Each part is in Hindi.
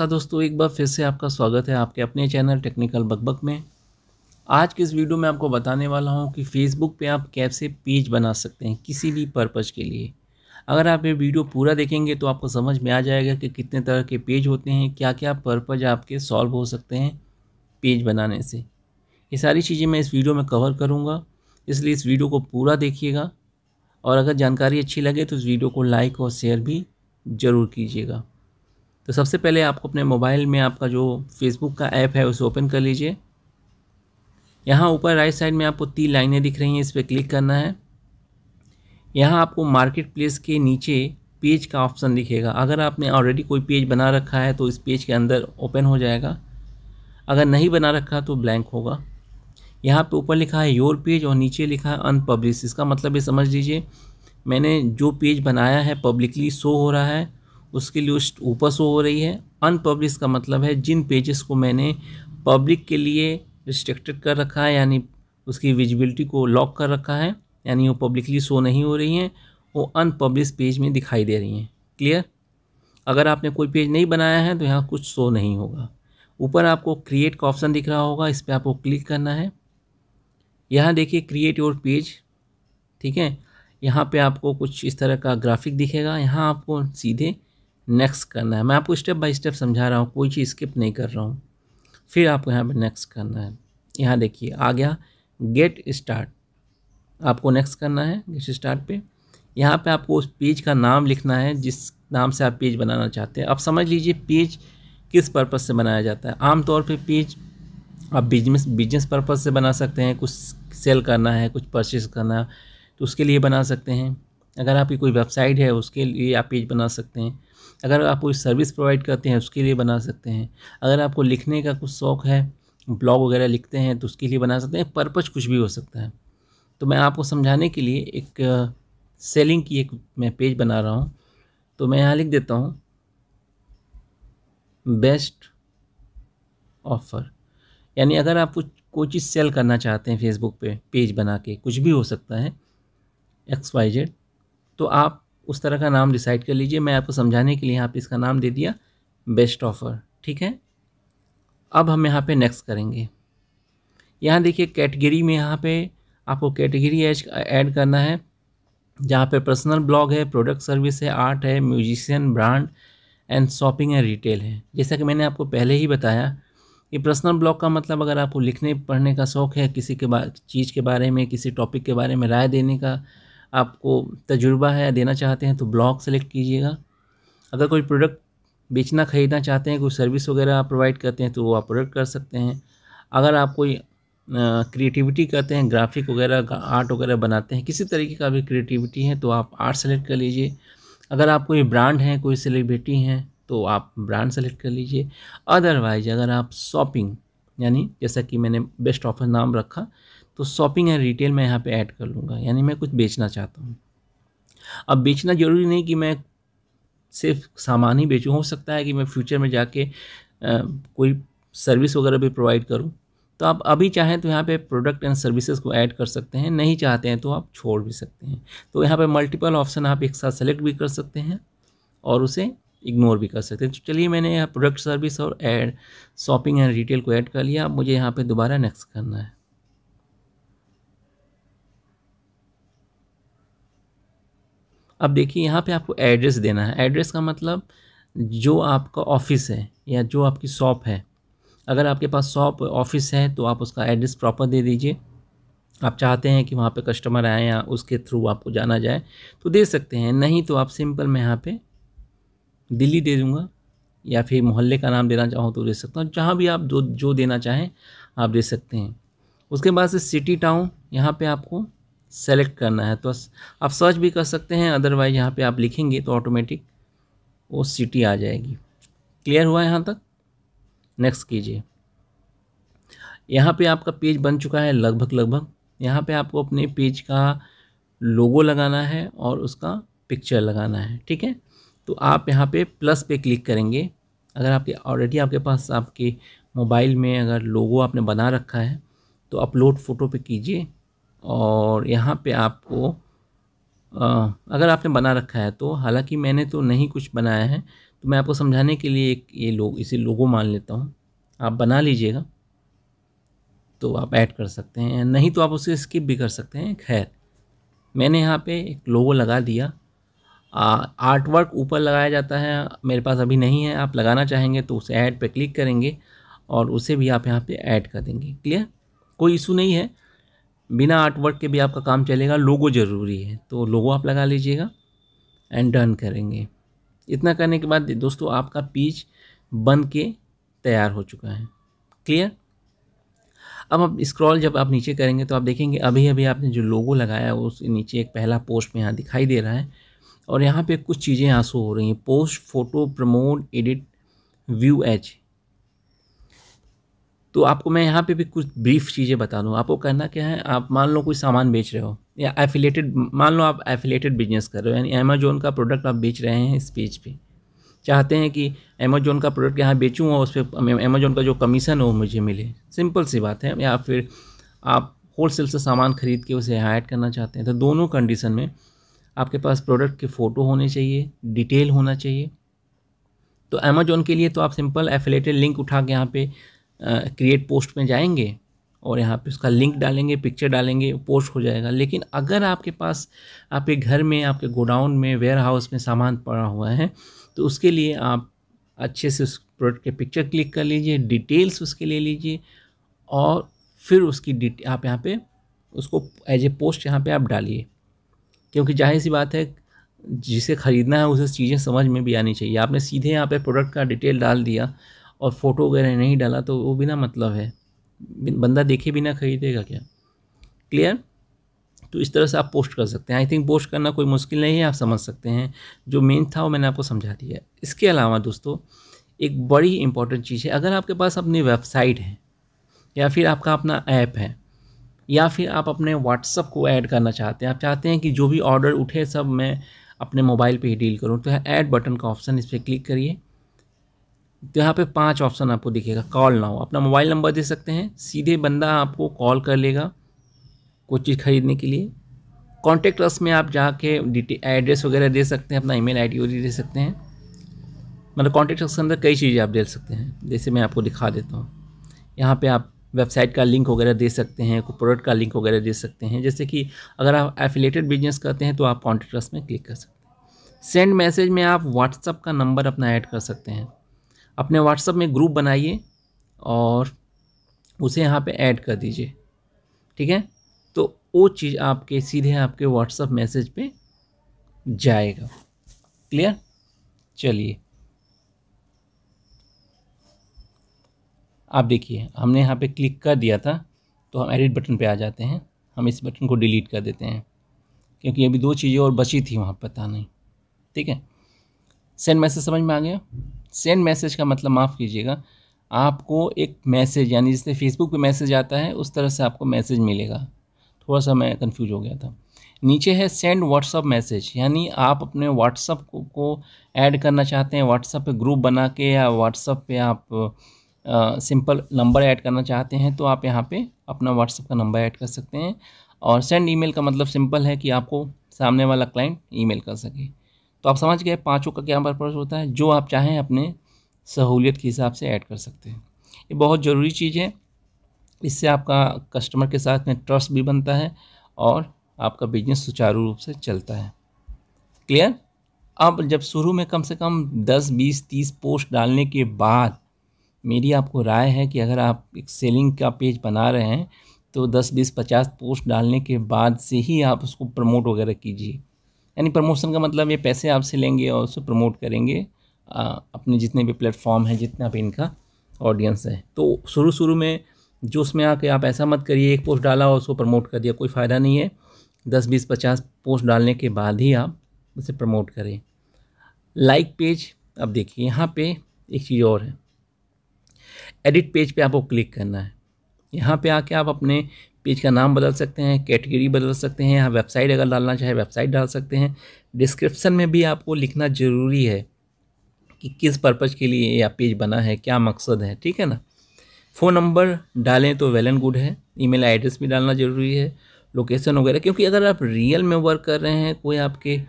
नमस्कार दोस्तों एक बार फिर से आपका स्वागत है आपके अपने चैनल टेक्निकल बकबक में आज के इस वीडियो में आपको बताने वाला हूं कि फेसबुक पे आप कैसे पेज बना सकते हैं किसी भी पर्पज़ के लिए अगर आप ये वीडियो पूरा देखेंगे तो आपको समझ में आ जाएगा कि कितने तरह के पेज होते हैं क्या क्या पर्पज़ आपके सॉल्व हो सकते हैं पेज बनाने से ये सारी चीज़ें मैं इस वीडियो में कवर करूँगा इसलिए इस वीडियो को पूरा देखिएगा और अगर जानकारी अच्छी लगे तो इस वीडियो को लाइक और शेयर भी ज़रूर कीजिएगा तो सबसे पहले आपको अपने मोबाइल में आपका जो फेसबुक का ऐप है उसे ओपन कर लीजिए यहाँ ऊपर राइट साइड में आपको तीन लाइनें दिख रही हैं इस पर क्लिक करना है यहाँ आपको मार्केट प्लेस के नीचे पेज का ऑप्शन दिखेगा अगर आपने ऑलरेडी कोई पेज बना रखा है तो इस पेज के अंदर ओपन हो जाएगा अगर नहीं बना रखा तो ब्लैंक होगा यहाँ पे ऊपर लिखा है योर पेज और नीचे लिखा है अनपब्लिश इसका मतलब ये समझ लीजिए मैंने जो पेज बनाया है पब्लिकली शो हो रहा है उसकी लिस्ट ऊपर शो हो रही है अनपब्लिश का मतलब है जिन पेजेस को मैंने पब्लिक के लिए रिस्ट्रिक्टेड कर रखा है यानी उसकी विजिबिलिटी को लॉक कर रखा है यानी वो पब्लिकली शो नहीं हो रही हैं वो अनपब्लिश पेज में दिखाई दे रही हैं क्लियर अगर आपने कोई पेज नहीं बनाया है तो यहाँ कुछ शो नहीं होगा ऊपर आपको क्रिएट का ऑप्शन दिख रहा होगा इस पर आपको क्लिक करना है यहाँ देखिए क्रिएट योर पेज ठीक है यहाँ पे आपको कुछ इस तरह का ग्राफिक दिखेगा यहाँ आपको सीधे नेक्स्ट करना है मैं आपको स्टेप बाय स्टेप समझा रहा हूँ कोई चीज़ स्किप नहीं कर रहा हूँ फिर आपको यहाँ पर नेक्स्ट करना है यहाँ देखिए आ गया गेट स्टार्ट आपको नेक्स्ट करना है गेट स्टार्ट पे यहाँ पे आपको उस पेज का नाम लिखना है जिस नाम से आप पेज बनाना चाहते हैं आप समझ लीजिए पेज किस पर्पज़ से बनाया जाता है आमतौर पर पेज आप बिजनेस बिजनेस पर्पज़ से बना सकते हैं कुछ सेल करना है कुछ परचेज करना है तो उसके लिए बना सकते हैं अगर आपकी कोई वेबसाइट है उसके लिए आप पेज बना सकते हैं अगर आप कोई सर्विस प्रोवाइड करते हैं उसके लिए बना सकते हैं अगर आपको लिखने का कुछ शौक़ है ब्लॉग वगैरह लिखते हैं तो उसके लिए बना सकते हैं पर्पज़ कुछ भी हो सकता है तो मैं आपको समझाने के लिए एक सेलिंग की एक मैं पेज बना रहा हूँ तो मैं यहाँ लिख देता हूँ बेस्ट ऑफ़र यानी अगर आप कुछ कोई चीज़ सेल करना चाहते हैं फेसबुक पे पेज बना के कुछ भी हो सकता है एक्स वाई जेड तो आप उस तरह का नाम डिसाइड कर लीजिए मैं आपको समझाने के लिए यहाँ पर इसका नाम दे दिया बेस्ट ऑफ़र ठीक है अब हम यहाँ पे नेक्स्ट करेंगे यहाँ देखिए कैटेगरी में यहाँ पे आपको कैटेगरी ऐड करना है जहाँ पे पर्सनल ब्लॉग है प्रोडक्ट सर्विस है आर्ट है musician brand and shopping and retail है जैसा कि मैंने आपको पहले ही बताया कि पर्सनल ब्लॉग का मतलब अगर आपको लिखने पढ़ने का शौक़ है किसी के बारे चीज़ के बारे में किसी टॉपिक के बारे में राय देने का आपको तजुर्बा है देना चाहते हैं तो ब्लॉग सेलेक्ट कीजिएगा अगर कोई प्रोडक्ट बेचना ख़रीदना चाहते हैं कोई सर्विस वगैरह आप प्रोवाइड करते हैं तो वो आप प्रोडक्ट कर सकते हैं अगर आप कोई क्रिएटिविटी करते हैं ग्राफिक वगैरह आर्ट वगैरह बनाते हैं किसी तरीके का भी क्रिएटिविटी है तो आप आर्ट सेलेक्ट कर लीजिए अगर आप कोई ब्रांड हैं कोई सेलिब्रिटी हैं तो आप ब्रांड सेलेक्ट कर लीजिए अदरवाइज अगर आप शॉपिंग यानी जैसा कि मैंने बेस्ट ऑफर नाम रखा तो शॉपिंग एंड रिटेल मैं यहाँ पे ऐड कर लूँगा यानी मैं कुछ बेचना चाहता हूँ अब बेचना ज़रूरी नहीं कि मैं सिर्फ सामान ही बेचूँ हो सकता है कि मैं फ्यूचर में जाके आ, कोई सर्विस वगैरह भी प्रोवाइड करूँ तो आप अभी चाहें तो यहाँ पे प्रोडक्ट एंड सर्विसेज को ऐड कर सकते हैं नहीं चाहते हैं तो आप छोड़ भी सकते हैं तो यहाँ पे मल्टीपल ऑप्शन आप एक साथ सेलेक्ट भी कर सकते हैं और उसे इग्नोर भी कर सकते हैं तो चलिए मैंने यहाँ प्रोडक्ट सर्विस और एड शॉपिंग एंड रिटेल को ऐड कर लिया अब मुझे यहाँ पर दोबारा नेक्स्ट करना है अब देखिए यहाँ पे आपको एड्रेस देना है एड्रेस का मतलब जो आपका ऑफिस है या जो आपकी शॉप है अगर आपके पास शॉप ऑफिस है तो आप उसका एड्रेस प्रॉपर दे दीजिए आप चाहते हैं कि वहाँ पे कस्टमर आए या उसके थ्रू आपको जाना जाए तो दे सकते हैं नहीं तो आप सिंपल मैं यहाँ पे दिल्ली दे दूँगा या फिर मोहल्ले का नाम देना चाहूँ तो दे सकता हूँ जहाँ भी आप जो जो देना चाहें आप दे सकते हैं उसके बाद से सिटी टाउन यहाँ पे आपको सेलेक्ट करना है तो आप सर्च भी कर सकते हैं अदरवाइज यहाँ पे आप लिखेंगे तो ऑटोमेटिक वो सिटी आ जाएगी क्लियर हुआ यहाँ तक नेक्स्ट कीजिए यहाँ पे आपका पेज बन चुका है लगभग लगभग यहाँ पे आपको अपने पेज का लोगो लगाना है और उसका पिक्चर लगाना है ठीक है तो आप यहाँ पे प्लस पे क्लिक करेंगे अगर आपके ऑलरेडी आपके पास आपके मोबाइल में अगर लोगो आपने बना रखा है तो अपलोड फ़ोटो पे कीजिए और यहाँ पे आपको आ, अगर आपने बना रखा है तो हालांकि मैंने तो नहीं कुछ बनाया है तो मैं आपको समझाने के लिए एक ये लोग इसे लोगो मान लेता हूँ आप बना लीजिएगा तो आप ऐड कर सकते हैं नहीं तो आप उसे स्किप भी कर सकते हैं खैर मैंने यहाँ पे एक लोगो लगा दिया आर्ट वर्क ऊपर लगाया जाता है मेरे पास अभी नहीं है आप लगाना चाहेंगे तो उसे ऐड पर क्लिक करेंगे और उसे भी आप यहाँ पर ऐड कर देंगे क्लियर कोई इशू नहीं है बिना आर्ट वर्क के भी आपका काम चलेगा लोगो ज़रूरी है तो लोगो आप लगा लीजिएगा एंड डन करेंगे इतना करने के बाद दोस्तों आपका पीच बन के तैयार हो चुका है क्लियर अब आप स्क्रॉल जब आप नीचे करेंगे तो आप देखेंगे अभी अभी आपने जो लोगो लगाया है उस नीचे एक पहला पोस्ट में यहाँ दिखाई दे रहा है और यहाँ पे कुछ चीज़ें यहाँ शो हो रही हैं post photo promote edit view एच तो आपको मैं यहाँ पे भी कुछ ब्रीफ चीज़ें बता दूँ आपको कहना क्या है आप मान लो कोई सामान बेच रहे हो या एफिलेटेड मान लो आप एफिलेटेड बिजनेस कर रहे हो यानी अमेजोन का प्रोडक्ट आप बेच रहे हैं इस पेज पे चाहते हैं कि अमेजोन का प्रोडक्ट यहाँ बेचूँ और उस पर अमेजोन का जो कमीशन हो मुझे मिले सिंपल सी बात है या फिर आप होल सेल से सामान ख़रीद के उसे ऐड करना चाहते हैं तो दोनों कंडीशन में आपके पास प्रोडक्ट के फ़ोटो होने चाहिए डिटेल होना चाहिए तो अमेजोन के लिए तो आप सिंपल एफिलेटेड लिंक उठा के यहाँ पे क्रिएट पोस्ट में जाएंगे और यहाँ पे उसका लिंक डालेंगे पिक्चर डालेंगे पोस्ट हो जाएगा लेकिन अगर आपके पास आपके घर में आपके गोडाउन में वेयर हाउस में सामान पड़ा हुआ है तो उसके लिए आप अच्छे से उस प्रोडक्ट के पिक्चर क्लिक कर लीजिए डिटेल्स उसके ले लीजिए और फिर उसकी डिटे आप यहाँ पे उसको एज ए पोस्ट यहाँ पे आप डालिए क्योंकि जाहिर सी बात है जिसे ख़रीदना है उसे चीज़ें समझ में भी आनी चाहिए आपने सीधे यहाँ पे प्रोडक्ट का डिटेल डाल दिया और फ़ोटो वगैरह नहीं डाला तो वो बिना मतलब है बंदा देखे बिना खरीदेगा क्या क्लियर तो इस तरह से आप पोस्ट कर सकते हैं आई थिंक पोस्ट करना कोई मुश्किल नहीं है आप समझ सकते हैं जो मेन था वो मैंने आपको समझा दिया इसके अलावा दोस्तों एक बड़ी इंपॉर्टेंट चीज़ है अगर आपके पास अपनी वेबसाइट है या फिर आपका अपना ऐप है या फिर आप अपने व्हाट्सअप को ऐड करना चाहते हैं आप चाहते हैं कि जो भी ऑर्डर उठे सब मैं अपने मोबाइल पे ही डील करूं तो ऐड बटन का ऑप्शन इस पर क्लिक करिए तो यहाँ पे पांच ऑप्शन आपको दिखेगा कॉल नाउ अपना मोबाइल नंबर दे सकते हैं सीधे बंदा आपको कॉल कर लेगा कोई चीज़ खरीदने के लिए कॉन्टेक्ट अस में आप जाके डिटे एड्रेस वगैरह दे सकते हैं अपना ईमेल आईडी वगैरह दे सकते हैं मतलब कॉन्टेक्ट अस के अंदर कई चीज़ें आप दे सकते हैं जैसे मैं आपको दिखा देता हूँ यहाँ पर आप वेबसाइट का लिंक वगैरह दे सकते हैं कोई प्रोडक्ट का लिंक वगैरह दे सकते हैं जैसे कि अगर आप एफिलेटेड बिजनेस करते हैं तो आप कॉन्टेक्ट अस में क्लिक कर सकते हैं सेंड मैसेज में आप व्हाट्सअप का नंबर अपना ऐड कर सकते हैं अपने व्हाट्सअप में ग्रुप बनाइए और उसे यहाँ पे ऐड कर दीजिए ठीक है तो वो चीज़ आपके सीधे आपके व्हाट्सअप मैसेज पे जाएगा क्लियर चलिए आप देखिए हमने यहाँ पे क्लिक कर दिया था तो हम एडिट बटन पे आ जाते हैं हम इस बटन को डिलीट कर देते हैं क्योंकि अभी दो चीज़ें और बची थी वहाँ पता नहीं ठीक है सेंड मैसेज समझ में आ गया सेंड मैसेज का मतलब माफ़ कीजिएगा आपको एक मैसेज यानी जिससे फेसबुक पे मैसेज आता है उस तरह से आपको मैसेज मिलेगा थोड़ा सा मैं कंफ्यूज हो गया था नीचे है सेंड व्हाट्सअप मैसेज यानी आप अपने व्हाट्सअप को, को ऐड करना चाहते हैं व्हाट्सअप पे ग्रुप बना के या व्हाट्सअप पे आप सिंपल नंबर ऐड करना चाहते हैं तो आप यहाँ पे अपना व्हाट्सअप का नंबर ऐड कर सकते हैं और सेंड ईमेल का मतलब सिंपल है कि आपको सामने वाला क्लाइंट ईमेल कर सके तो आप समझ गए पाँचों का क्या पर्पज़ होता है जो आप चाहें अपने सहूलियत के हिसाब से ऐड कर सकते हैं ये बहुत ज़रूरी चीज़ है इससे आपका कस्टमर के साथ में ट्रस्ट भी बनता है और आपका बिजनेस सुचारू रूप से चलता है क्लियर अब जब शुरू में कम से कम 10, 20, 30 पोस्ट डालने के बाद मेरी आपको राय है कि अगर आप एक सेलिंग का पेज बना रहे हैं तो 10, 20, 50 पोस्ट डालने के बाद से ही आप उसको प्रमोट वगैरह कीजिए यानी प्रमोशन का मतलब ये पैसे आपसे लेंगे और उसको प्रमोट करेंगे आ, अपने जितने भी प्लेटफॉर्म हैं जितना भी इनका ऑडियंस है तो शुरू शुरू में जो उसमें आके आप ऐसा मत करिए एक पोस्ट डाला और उसको प्रमोट कर दिया कोई फ़ायदा नहीं है दस बीस पचास पोस्ट डालने के बाद ही आप उसे प्रमोट करें लाइक पेज अब देखिए यहाँ पे एक चीज़ और है एडिट पेज पे आपको क्लिक करना है यहाँ पे आके आप अपने पेज का नाम बदल सकते हैं कैटेगरी बदल सकते हैं यहाँ वेबसाइट अगर डालना चाहे वेबसाइट डाल सकते हैं डिस्क्रिप्शन में भी आपको लिखना ज़रूरी है कि किस पर्पज़ के लिए यह पेज बना है क्या मकसद है ठीक है ना फ़ोन नंबर डालें तो वेल एंड गुड है ईमेल एड्रेस भी डालना ज़रूरी है लोकेशन वगैरह क्योंकि अगर आप रियल में वर्क कर रहे हैं कोई आपके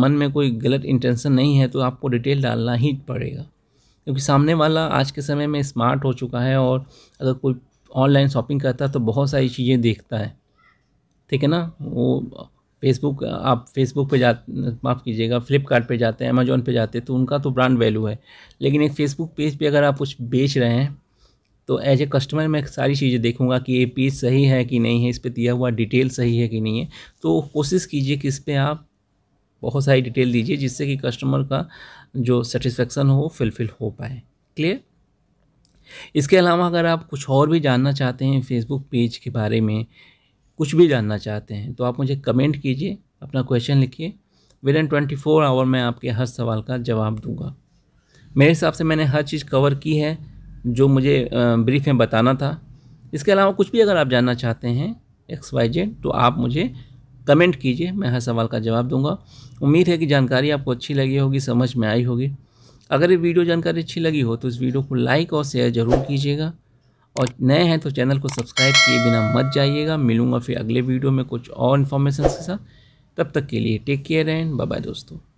मन में कोई गलत इंटेंशन नहीं है तो आपको डिटेल डालना ही पड़ेगा क्योंकि सामने वाला आज के समय में स्मार्ट हो चुका है और अगर कोई ऑनलाइन शॉपिंग करता है तो बहुत सारी चीज़ें देखता है ठीक है ना वो फेसबुक आप फेसबुक पे जा माफ़ कीजिएगा फ्लिपकार्ट जाते हैं अमेजोन पे जाते हैं तो उनका तो ब्रांड वैल्यू है लेकिन एक फेसबुक पेज पे अगर आप कुछ बेच रहे हैं तो एज ए कस्टमर मैं सारी चीज़ें देखूंगा कि ये पेज सही है कि नहीं है इस पर दिया हुआ डिटेल सही है कि नहीं है तो कोशिश कीजिए कि इस पर आप बहुत सारी डिटेल दीजिए जिससे कि कस्टमर का जो सेटिस्फेक्शन हो फुलफ़िल हो पाए क्लियर इसके अलावा अगर आप कुछ और भी जानना चाहते हैं फेसबुक पेज के बारे में कुछ भी जानना चाहते हैं तो आप मुझे कमेंट कीजिए अपना क्वेश्चन लिखिए within twenty four hour मैं आपके हर सवाल का जवाब दूंगा मेरे हिसाब से मैंने हर चीज़ कवर की है जो मुझे ब्रीफ में बताना था इसके अलावा कुछ भी अगर आप जानना चाहते हैं एक्स वाई जेड तो आप मुझे कमेंट कीजिए मैं हर सवाल का जवाब दूंगा उम्मीद है कि जानकारी आपको अच्छी लगी होगी समझ में आई होगी अगर ये वीडियो जानकारी अच्छी लगी हो तो इस वीडियो को लाइक और शेयर ज़रूर कीजिएगा और नए हैं तो चैनल को सब्सक्राइब किए बिना मत जाइएगा मिलूंगा फिर अगले वीडियो में कुछ और इन्फॉर्मेशन के साथ तब तक के लिए टेक केयर एंड बाय दोस्तों